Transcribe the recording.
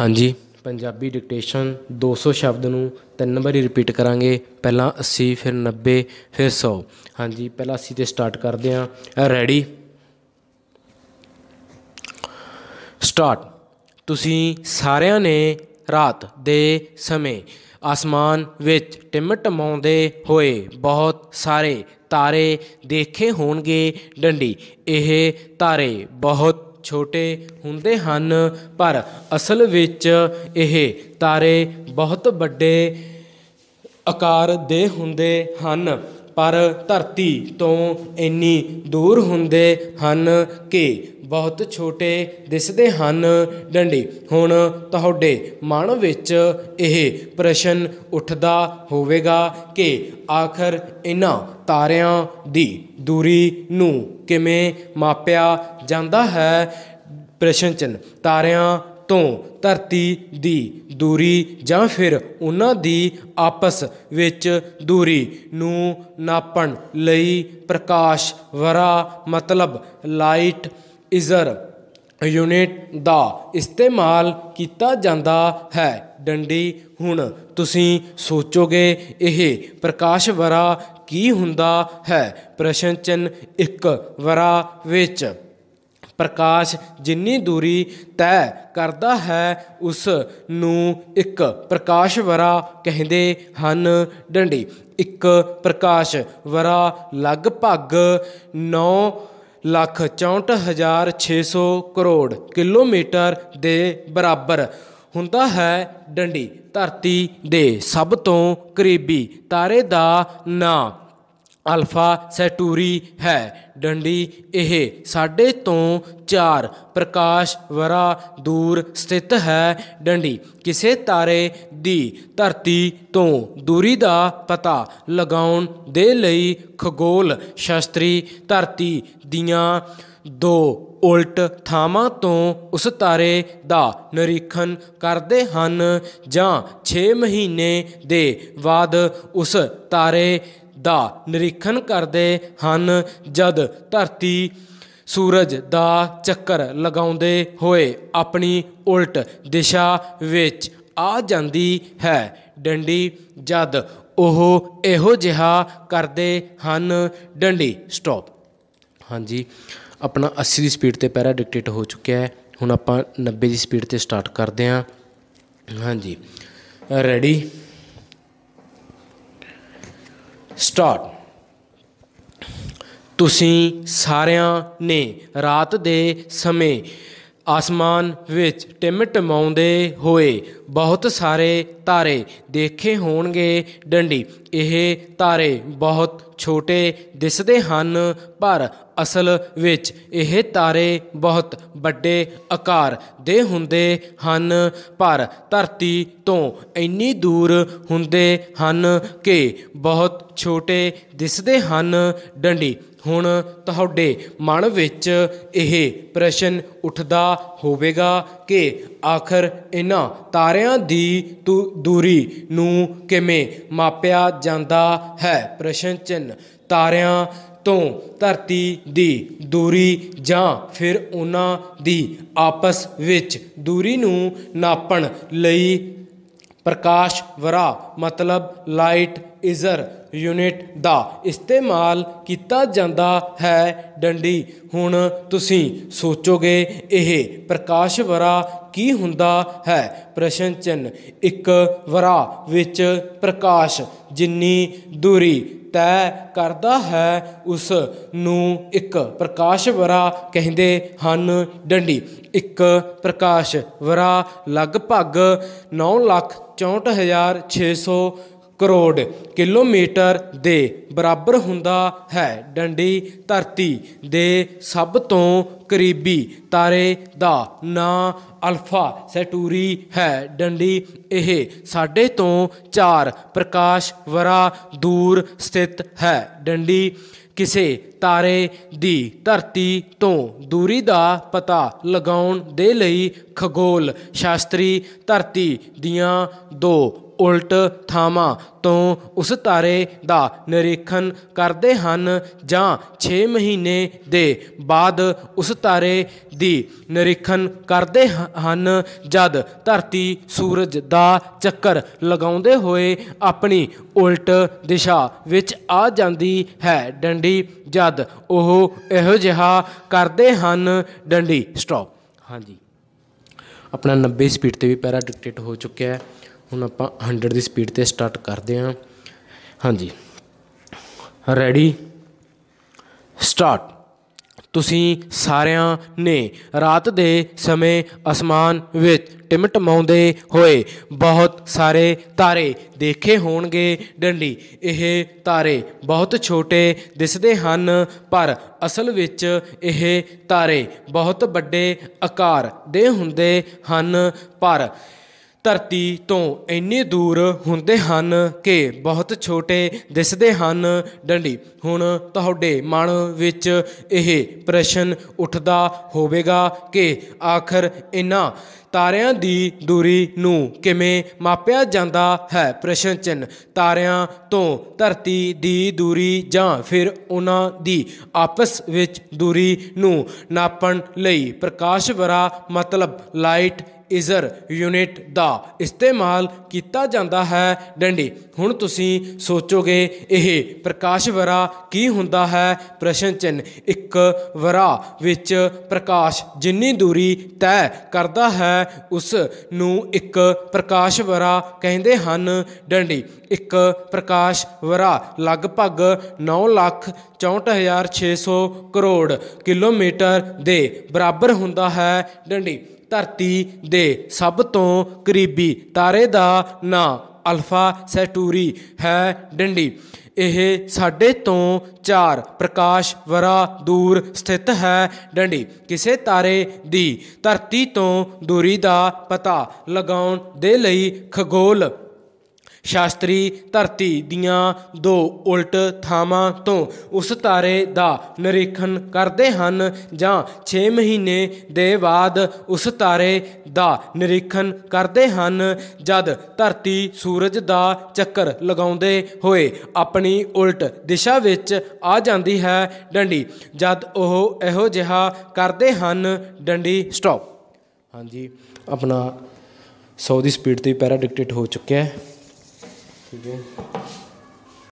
ਹਾਂਜੀ ਪੰਜਾਬੀ ਡਿਕਟੇਸ਼ਨ 200 ਸ਼ਬਦ ਨੂੰ ਤਿੰਨ ਵਾਰੀ ਰਿਪੀਟ ਕਰਾਂਗੇ ਪਹਿਲਾਂ 80 ਫਿਰ 90 ਫਿਰ 100 ਹਾਂਜੀ ਪਹਿਲਾਂ 80 ਤੇ ਸਟਾਰਟ ਕਰਦੇ ਆ ਰੈਡੀ ਸਟਾਰਟ ਤੁਸੀਂ ਸਾਰਿਆਂ ਨੇ ਰਾਤ ਦੇ ਸਮੇਂ ਆਸਮਾਨ ਵਿੱਚ ਟਿਮਟਮਾਉਂਦੇ ਹੋਏ ਬਹੁਤ ਸਾਰੇ ਤਾਰੇ ਦੇਖੇ ਹੋਣਗੇ ਡੰਡੀ ਇਹ ਤਾਰੇ ਬਹੁਤ ਛੋਟੇ ਹੁੰਦੇ ਹਨ ਪਰ ਅਸਲ ਵਿੱਚ ਇਹ ਤਾਰੇ ਬਹੁਤ ਵੱਡੇ ਆਕਾਰ ਦੇ ਹੁੰਦੇ ਹਨ ਪਰ ਧਰਤੀ ਤੋਂ ਇੰਨੀ ਦੂਰ ਹੁੰਦੇ ਹਨ ਕਿ ਬਹੁਤ ਛੋਟੇ ਦਿਸਦੇ ਹਨ ਡੰਡੇ ਹੁਣ ਤੁਹਾਡੇ ਮਨ ਵਿੱਚ ਇਹ ਪ੍ਰਸ਼ਨ ਉੱਠਦਾ ਹੋਵੇਗਾ ਕਿ ਆਖਰ ਇਹਨਾਂ ਤਾਰਿਆਂ ਦੀ ਦੂਰੀ ਨੂੰ ਕਿਵੇਂ ਮਾਪਿਆ ਜਾਂਦਾ ਹੈ ਪ੍ਰਸ਼ਨ ਚਿੰਨ ਤਾਰਿਆਂ ਤੋਂ ਧਰਤੀ ਦੀ ਦੂਰੀ ਜਾਂ ਫਿਰ ਉਹਨਾਂ ਦੀ ਆਪਸ ਵਿੱਚ ਦੂਰੀ ਨੂੰ ਨਾਪਣ ਲਈ ਪ੍ਰਕਾਸ਼ ਵਰਾ ਮਤਲਬ ਲਾਈਟ ਇਜ਼ਰ ਯੂਨਿਟ ਦਾ ਇਸਤੇਮਾਲ ਕੀਤਾ ਜਾਂਦਾ ਹੈ ਡੰਡੀ ਹੁਣ ਤੁਸੀਂ ਸੋਚੋਗੇ ਇਹ ਪ੍ਰਕਾਸ਼ ਵਰਾ ਕੀ ਹੁੰਦਾ ਹੈ ਪ੍ਰਸ਼ਨ ਚਿੰਨ ਇੱਕ ਵਰਾ ਵਿੱਚ ਪ੍ਰਕਾਸ਼ ਜਿੰਨੀ ਦੂਰੀ ਤੈ ਕਰਦਾ ਹੈ ਉਸ ਨੂੰ ਇੱਕ ਪ੍ਰਕਾਸ਼ ਵਰਾ ਕਹਿੰਦੇ ਹਨ ਡੰਡੀ ਇੱਕ ਪ੍ਰਕਾਸ਼ ਵਰਾ ਲਗਭਗ 9 ਲੱਖ 64600 ਕਰੋੜ ਕਿਲੋਮੀਟਰ ਦੇ ਬਰਾਬਰ ਹੁੰਦਾ ਹੈ ਡੰਡੀ ਧਰਤੀ ਦੇ ਸਭ ਤੋਂ ਕਰੀਬੀ ਤਾਰੇ ਦਾ ਨਾਂ ਅਲਫਾ ਸੈਟੂਰੀ ਹੈ ਡੰਡੀ ਇਹ ਸਾਡੇ ਤੋਂ ਚਾਰ ਪ੍ਰਕਾਸ਼ ਵਰਾ ਦੂਰ ਸਥਿਤ ਹੈ ਡੰਡੀ ਕਿਸੇ ਤਾਰੇ ਦੀ ਧਰਤੀ ਤੋਂ ਦੂਰੀ ਦਾ ਪਤਾ ਲਗਾਉਣ ਦੇ ਲਈ ਖਗੋਲ ਸ਼ਾਸਤਰੀ ਧਰਤੀ ਦੀਆਂ ਦੋ ਉਲਟ ਥਾਵਾਂ ਤੋਂ ਉਸ ਤਾਰੇ ਦਾ ਨਿਰੀਖਣ ਕਰਦੇ ਹਨ ਜਾਂ 6 ਮਹੀਨੇ ਦੇ ਬਾਅਦ ਉਸ ਤਾਰੇ ਦਾ ਨਿਰੀਖਣ ਕਰਦੇ ਹਨ ਜਦ ਧਰਤੀ ਸੂਰਜ ਦਾ ਚੱਕਰ ਲਗਾਉਂਦੇ ਹੋਏ ਆਪਣੀ ਉਲਟ ਦਿਸ਼ਾ ਵਿੱਚ ਆ ਜਾਂਦੀ ਹੈ ਡੰਡੀ ਜਦ ਉਹ ਇਹੋ ਜਿਹਾ ਕਰਦੇ ਹਨ ਡੰਡੀ ਸਟਾਪ ਹਾਂਜੀ ਆਪਣਾ 80 ਦੀ ਸਪੀਡ ਤੇ ਪੈਰਾ ਡਿਕਟੇਟ ਹੋ ਚੁੱਕਿਆ ਹੈ ਹੁਣ ਆਪਾਂ 90 ਦੀ ਸਪੀਡ ਤੇ ਸਟਾਰਟ ਕਰਦੇ ਹਾਂ ਹਾਂਜੀ ਰੈਡੀ ਸਟਾਰਟ ਤੁਸੀਂ ਸਾਰਿਆਂ ਨੇ ਰਾਤ ਦੇ ਸਮੇਂ ਆਸਮਾਨ ਵਿੱਚ ਟਿਮਟਮਾਉਂਦੇ ਹੋਏ ਬਹੁਤ ਸਾਰੇ ਤਾਰੇ ਦੇਖੇ ਹੋਣਗੇ ਡੰਡੀ ਇਹ ਤਾਰੇ ਬਹੁਤ ਛੋਟੇ ਦਿਸਦੇ ਹਨ ਪਰ ਅਸਲ ਵਿੱਚ ਇਹ ਤਾਰੇ ਬਹੁਤ ਵੱਡੇ ਆਕਾਰ ਦੇ ਹੁੰਦੇ ਹਨ ਪਰ ਧਰਤੀ ਤੋਂ ਇੰਨੀ ਦੂਰ ਹੁੰਦੇ ਹਨ ਕਿ ਬਹੁਤ ਛੋਟੇ ਦਿਸਦੇ ਹਨ ਡੰਡੀ ਹੁਣ ਤੁਹਾਡੇ ਮਨ ਵਿੱਚ ਇਹ ਪ੍ਰਸ਼ਨ ਉੱਠਦਾ ਹੋਵੇਗਾ ਕਿ ਆਖਰ ਇਹਨਾਂ ਤਾਰਿਆਂ ਦੀ ਦੂਰੀ ਨੂੰ ਕਿਵੇਂ ਮਾਪਿਆ ਜਾਂਦਾ ਹੈ ਪ੍ਰਸ਼ਨ ਚਿੰਨ ਤਾਰਿਆਂ ਤੋਂ ਧਰਤੀ ਦੀ ਦੂਰੀ ਜਾਂ ਫਿਰ ਉਹਨਾਂ ਦੀ ਆਪਸ ਵਿੱਚ ਦੂਰੀ ਨੂੰ ਨਾਪਣ ਲਈ ਪ੍ਰਕਾਸ਼ ਵਰਾ ਮਤਲਬ ਲਾਈਟ ਇਜ਼ਰ ਯੂਨਿਟ ਦਾ ਇਸਤੇਮਾਲ ਕੀਤਾ ਜਾਂਦਾ ਹੈ ਡੰਡੀ ਹੁਣ ਤੁਸੀਂ ਸੋਚੋਗੇ ਇਹ ਪ੍ਰਕਾਸ਼ ਵਰਾ ਕੀ ਹੁੰਦਾ ਹੈ ਪ੍ਰਸ਼ਨ ਚਿੰਨ ਇੱਕ ਵਰਾ ਵਿੱਚ ਪ੍ਰਕਾਸ਼ ਜਿੰਨੀ ਦੂਰੀ ਤੈ ਕਰਦਾ ਹੈ ਉਸ ਨੂੰ ਇੱਕ ਪ੍ਰਕਾਸ਼ ਵਰਾ ਕਹਿੰਦੇ ਹਨ ਡੰਡੀ ਇੱਕ ਪ੍ਰਕਾਸ਼ ਵਰਾ ਲਗਭਗ 9 ਲੱਖ 64600 ਕਰੋੜ ਕਿਲੋਮੀਟਰ ਦੇ ਬਰਾਬਰ ਹੁੰਦਾ ਹੈ ਡੰਡੀ ਧਰਤੀ ਦੇ ਸਭ ਤੋਂ ਕਰੀਬੀ ਤਾਰੇ ਦਾ ਨਾਂ ਅਲਫਾ ਸੈਟੂਰੀ ਹੈ ਡੰਡੀ ਇਹ ਸਾਡੇ ਤੋਂ 4 ਪ੍ਰਕਾਸ਼ ਵਰਾ ਦੂਰ ਸਥਿਤ ਹੈ ਡੰਡੀ ਕਿਸੇ ਤਾਰੇ ਦੀ ਧਰਤੀ ਤੋਂ ਦੂਰੀ ਦਾ ਪਤਾ ਲਗਾਉਣ ਦੇ ਲਈ ਖਗੋਲ ਸ਼ਾਸਤਰੀ ਧਰਤੀ ਦੀਆਂ ਦੋ ਉਲਟ ਥਾਵਾਂ ਤੋਂ ਉਸ ਤਾਰੇ ਦਾ ਨਿਰੀਖਣ ਕਰਦੇ ਹਨ ਜਾਂ 6 ਮਹੀਨੇ ਦੇ ਬਾਅਦ ਉਸ ਤਾਰੇ ਦੀ ਨਿਰੀਖਣ ਕਰਦੇ ਹਨ ਜਦ ਧਰਤੀ ਸੂਰਜ ਦਾ ਚੱਕਰ ਲਗਾਉਂਦੇ ਹੋਏ ਆਪਣੀ ਉਲਟ ਦਿਸ਼ਾ ਵਿੱਚ ਆ ਜਾਂਦੀ ਹੈ ਡੰਡੀ ਜਦ ਉਹ ਇਹੋ ਜਿਹਾ ਕਰਦੇ ਹਨ ਡੰਡੀ ਸਟਾਪ ਹਾਂਜੀ ਆਪਣਾ 90 ਸਪੀਡ ਤੇ ਵੀ ਪੈਰਾ ਡਿਕਟੇਟ ਹੋ ਚੁੱਕਿਆ ਹੈ ਹੁਣ ਆਪਾਂ 100 ਦੀ ਸਪੀਡ ਤੇ ਸਟਾਰਟ ਕਰਦੇ ਹਾਂ ਹਾਂਜੀ ਰੈਡੀ ਸਟਾਰਟ ਤੁਸੀਂ ਸਾਰਿਆਂ ਨੇ ਰਾਤ ਦੇ ਸਮੇਂ ਅਸਮਾਨ ਵਿੱਚ ਟਿਮਟਮਾਉਂਦੇ ਹੋਏ ਬਹੁਤ ਸਾਰੇ ਤਾਰੇ ਦੇਖੇ ਹੋਣਗੇ ਡੰਡੀ ਇਹ ਤਾਰੇ ਬਹੁਤ ਛੋਟੇ ਦਿਸਦੇ ਹਨ ਪਰ ਅਸਲ ਵਿੱਚ ਇਹ ਤਾਰੇ ਬਹੁਤ ਵੱਡੇ ਆਕਾਰ ਦੇ ਹੁੰਦੇ ਹਨ ਪਰ ਧਰਤੀ ਤੋਂ ਇੰਨੇ ਦੂਰ ਹੁੰਦੇ ਹਨ ਕਿ ਬਹੁਤ ਛੋਟੇ ਦਿਸਦੇ ਹਨ ਡੰਡੀ ਹੁਣ ਤੁਹਾਡੇ ਮਨ ਵਿੱਚ ਇਹ ਪ੍ਰਸ਼ਨ ਉੱਠਦਾ ਹੋਵੇਗਾ ਕਿ ਆਖਰ ਇਨ੍ਹਾਂ ਤਾਰਿਆਂ ਦੀ ਦੂਰੀ ਨੂੰ ਕਿਵੇਂ ਮਾਪਿਆ ਜਾਂਦਾ ਹੈ ਪ੍ਰਸ਼ਨ ਚਿੰਨ ਤਾਰਿਆਂ ਤੋਂ ਧਰਤੀ ਦੀ ਦੂਰੀ ਜਾਂ ਫਿਰ ਉਹਨਾਂ ਦੀ ਆਪਸ ਵਿੱਚ ਦੂਰੀ ਨੂੰ ਨਾਪਣ ਲਈ ਪ੍ਰਕਾਸ਼ ਵਰਾ ਮਤਲਬ ਲਾਈਟ ਇਜ਼ਰ ਯੂਨਿਟ ਦਾ ਇਸਤੇਮਾਲ ਕੀਤਾ ਜਾਂਦਾ ਹੈ ਡੰਡੀ ਹੁਣ ਤੁਸੀਂ ਸੋਚੋਗੇ ਇਹ ਪ੍ਰਕਾਸ਼ ਵਰਾ ਕੀ ਹੁੰਦਾ ਹੈ ਪ੍ਰਸ਼ਨ ਚਿੰਨ ਇੱਕ ਵਰਾ ਵਿੱਚ ਪ੍ਰਕਾਸ਼ ਜਿੰਨੀ ਦੂਰੀ ਤੈਅ ਕਰਦਾ ਹੈ ਉਸ ਨੂੰ ਇੱਕ ਪ੍ਰਕਾਸ਼ ਵਰਾ ਕਹਿੰਦੇ ਹਨ ਡੰਡੀ ਇੱਕ ਪ੍ਰਕਾਸ਼ ਵਰਾ ਲਗਭਗ 9 ਲੱਖ 64600 ਕਰੋੜ ਕਿਲੋਮੀਟਰ ਦੇ ਬਰਾਬਰ ਹੁੰਦਾ ਹੈ ਡੰਡੀ ਧਰਤੀ ਦੇ ਸਭ ਤੋਂ ਕਰੀਬੀ ਤਾਰੇ ਦਾ ਨਾਂ ਅਲਫਾ ਸੈਟੂਰੀ ਹੈ ਡੰਡੀ ਇਹ ਸਾਡੇ ਤੋਂ 4 ਪ੍ਰਕਾਸ਼ ਵਰਾ ਦੂਰ ਸਥਿਤ ਹੈ ਡੰਡੀ ਕਿਸੇ ਤਾਰੇ ਦੀ ਧਰਤੀ ਤੋਂ ਦੂਰੀ ਦਾ ਪਤਾ ਲਗਾਉਣ ਦੇ ਲਈ ਖਗੋਲ ਸ਼ਾਸਤਰੀ ਧਰਤੀ ਦੀਆਂ ਦੋ ਉਲਟ ਥਾਵਾਂ ਤੋਂ ਉਸ ਤਾਰੇ ਦਾ ਨਿਰੀਖਣ ਕਰਦੇ ਹਨ ਜਾਂ 6 ਮਹੀਨੇ ਦੇ ਬਾਅਦ ਉਸ ਤਾਰੇ ਦਾ ਨਿਰੀਖਣ ਕਰਦੇ ਹਨ ਜਦ ਧਰਤੀ ਸੂਰਜ ਦਾ ਚੱਕਰ ਲਗਾਉਂਦੇ ਹੋਏ ਆਪਣੀ ਉਲਟ ਦਿਸ਼ਾ ਵਿੱਚ ਆ ਜਾਂਦੀ ਹੈ ਡੰਡੀ ਜਦ ਉਹ ਇਹੋ ਜਿਹਾ ਕਰਦੇ ਹਨ ਡੰਡੀ ਸਟਾਪ ਹਾਂਜੀ ਆਪਣਾ 100 ਦੀ ਸਪੀਡ ਤੇ ਪੈਰਾ ਡਿਕਟੇਟ ਹੋ ਚੁੱਕਿਆ ਹੈ Sige.